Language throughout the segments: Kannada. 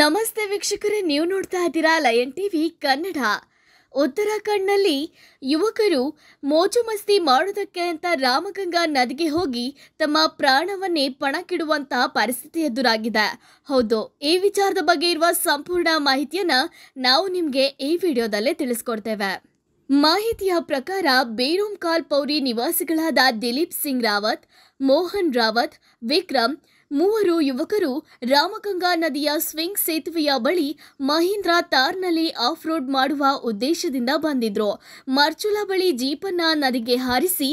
ನಮಸ್ತೆ ವೀಕ್ಷಕರೇ ನೀವು ನೋಡ್ತಾ ಇದ್ದೀರಾ ಲಯನ್ ಟಿವಿ ಕನ್ನಡ ಉತ್ತರಾಖಂಡ್ನಲ್ಲಿ ಯುವಕರು ಮೋಜು ಮಸ್ತಿ ಮಾಡೋದಕ್ಕೆ ಅಂತ ರಾಮಗಂಗಾ ನದಿಗೆ ಹೋಗಿ ತಮ್ಮ ಪ್ರಾಣವನ್ನೇ ಪಣಕ್ಕಿಡುವಂಥ ಪರಿಸ್ಥಿತಿ ಎದುರಾಗಿದೆ ಹೌದು ಈ ವಿಚಾರದ ಬಗ್ಗೆ ಇರುವ ಸಂಪೂರ್ಣ ಮಾಹಿತಿಯನ್ನು ನಾವು ನಿಮಗೆ ಈ ವಿಡಿಯೋದಲ್ಲೇ ತಿಳಿಸ್ಕೊಡ್ತೇವೆ ಮಾಹಿತಿಯ ಪ್ರಕಾರ ಬೇರೂಂಕಾಲ್ ಪೌರಿ ನಿವಾಸಿಗಳಾದ ದಿಲೀಪ್ ಸಿಂಗ್ ರಾವತ್ ಮೋಹನ್ ರಾವತ್ ವಿಕ್ರಮ್ ಮೂವರು ಯುವಕರು ರಾಮಗಂಗಾ ನದಿಯ ಸ್ವಿಂಗ್ ಸೇತುವೆಯ ಬಳಿ ಮಹೀಂದ್ರ ತಾರ್ನಲ್ಲಿ ಆಫ್ ರೋಡ್ ಮಾಡುವ ಉದ್ದೇಶದಿಂದ ಬಂದಿದ್ರು ಮರ್ಚುಲಾ ಬಳಿ ಜೀಪನ್ನ ನದಿಗೆ ಹಾರಿಸಿ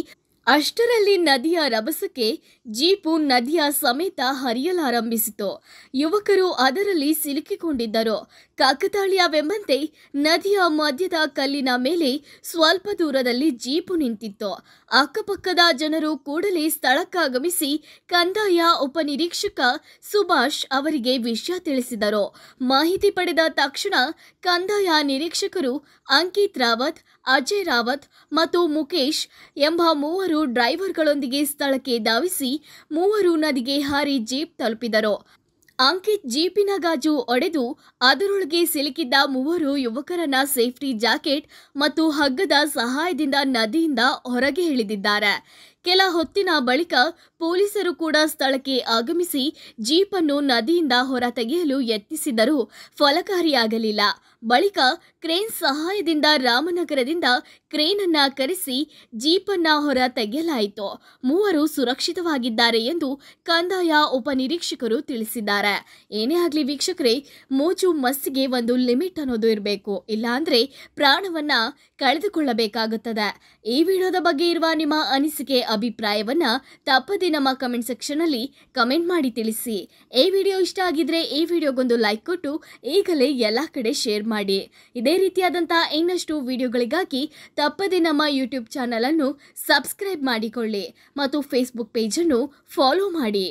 ಅಷ್ಟರಲ್ಲಿ ನದಿಯ ರಭಸಕ್ಕೆ ಜೀಪು ನದಿಯ ಸಮೇತ ಹರಿಯಲಾರಂಭಿಸಿತು ಯುವಕರು ಅದರಲ್ಲಿ ಸಿಲುಕಿಕೊಂಡಿದ್ದರು ಕಾಕತಾಳಿಯವೆಂಬಂತೆ ನದಿಯ ಮಧ್ಯದ ಕಲ್ಲಿನ ಮೇಲೆ ಸ್ವಲ್ಪ ದೂರದಲ್ಲಿ ಜೀಪು ನಿಂತಿತ್ತು ಅಕ್ಕಪಕ್ಕದ ಜನರು ಕೂಡಲೇ ಸ್ಥಳಕ್ಕಾಗಮಿಸಿ ಕಂದಾಯ ಉಪನಿರೀಕ್ಷಕ ಸುಭಾಷ್ ಅವರಿಗೆ ವಿಷಯ ತಿಳಿಸಿದರು ಮಾಹಿತಿ ಪಡೆದ ತಕ್ಷಣ ಕಂದಾಯ ನಿರೀಕ್ಷಕರು ಅಂಕಿತ್ ರಾವತ್ ಅಜಯ್ ರಾವತ್ ಮತ್ತು ಮುಖೇಶ್ ಎಂಬ ಮೂವರು ಡ್ರೈವರ್ಗಳೊಂದಿಗೆ ಸ್ಥಳಕ್ಕೆ ಧಾವಿಸಿ ಮೂವರು ನದಿಗೆ ಹಾರಿ ಜೀಪ್ ತಲುಪಿದರು ಅಂಕಿತ್ ಜೀಪಿನ ಗಾಜು ಒಡೆದು ಅದರೊಳಗೆ ಸಿಲುಕಿದ್ದ ಮೂವರು ಯುವಕರನ್ನ ಸೇಫ್ಟಿ ಜಾಕೆಟ್ ಮತ್ತು ಹಗ್ಗದ ಸಹಾಯದಿಂದ ನದಿಯಿಂದ ಹೊರಗೆ ಇಳಿದಿದ್ದಾರೆ ಕೆಲ ಹೊತ್ತಿನ ಬಳಿಕ ಪೊಲೀಸರು ಕೂಡ ಸ್ಥಳಕ್ಕೆ ಆಗಮಿಸಿ ಜೀಪನ್ನು ನದಿಯಿಂದ ಹೊರ ತೆಗೆಯಲು ಯತ್ನಿಸಿದರೂ ಫಲಕಾರಿಯಾಗಲಿಲ್ಲ ಬಳಿಕ ಕ್ರೇನ್ ಸಹಾಯದಿಂದ ರಾಮನಗರದಿಂದ ಕ್ರೇನನ್ನ ಕರೆಸಿ ಜೀಪನ್ನ ಹೊರ ತೆಗೆಯಲಾಯಿತು ಮೂವರು ಸುರಕ್ಷಿತವಾಗಿದ್ದಾರೆ ಎಂದು ಕಂದಾಯ ಉಪನಿರೀಕ್ಷಕರು ತಿಳಿಸಿದ್ದಾರೆ ಏನೇ ಆಗಲಿ ವೀಕ್ಷಕರೇ ಮೋಜು ಮಸ್ಸಿಗೆ ಒಂದು ಲಿಮಿಟ್ ಅನ್ನೋದು ಇರಬೇಕು ಇಲ್ಲಾಂದ್ರೆ ಪ್ರಾಣವನ್ನ ಕಳೆದುಕೊಳ್ಳಬೇಕಾಗುತ್ತದೆ ಈ ವಿಡಿಯೋದ ಬಗ್ಗೆ ಇರುವ ನಿಮ್ಮ ಅನಿಸಿಕೆ ಅಭಿಪ್ರಾಯವನ್ನು ತಪ್ಪದೆ ನಮ್ಮ ಕಮೆಂಟ್ ಸೆಕ್ಷನಲ್ಲಿ ಕಮೆಂಟ್ ಮಾಡಿ ತಿಳಿಸಿ ಈ ವಿಡಿಯೋ ಇಷ್ಟ ಆಗಿದ್ರೆ ಈ ವಿಡಿಯೋಗೊಂದು ಲೈಕ್ ಕೊಟ್ಟು ಈಗಲೇ ಎಲ್ಲ ಕಡೆ ಶೇರ್ ಮಾಡಿ ಇದೇ ರೀತಿಯಾದಂಥ ಇನ್ನಷ್ಟು ವಿಡಿಯೋಗಳಿಗಾಗಿ ತಪ್ಪದೆ ನಮ್ಮ ಯೂಟ್ಯೂಬ್ ಚಾನಲನ್ನು ಸಬ್ಸ್ಕ್ರೈಬ್ ಮಾಡಿಕೊಳ್ಳಿ ಮತ್ತು ಫೇಸ್ಬುಕ್ ಪೇಜನ್ನು ಫಾಲೋ ಮಾಡಿ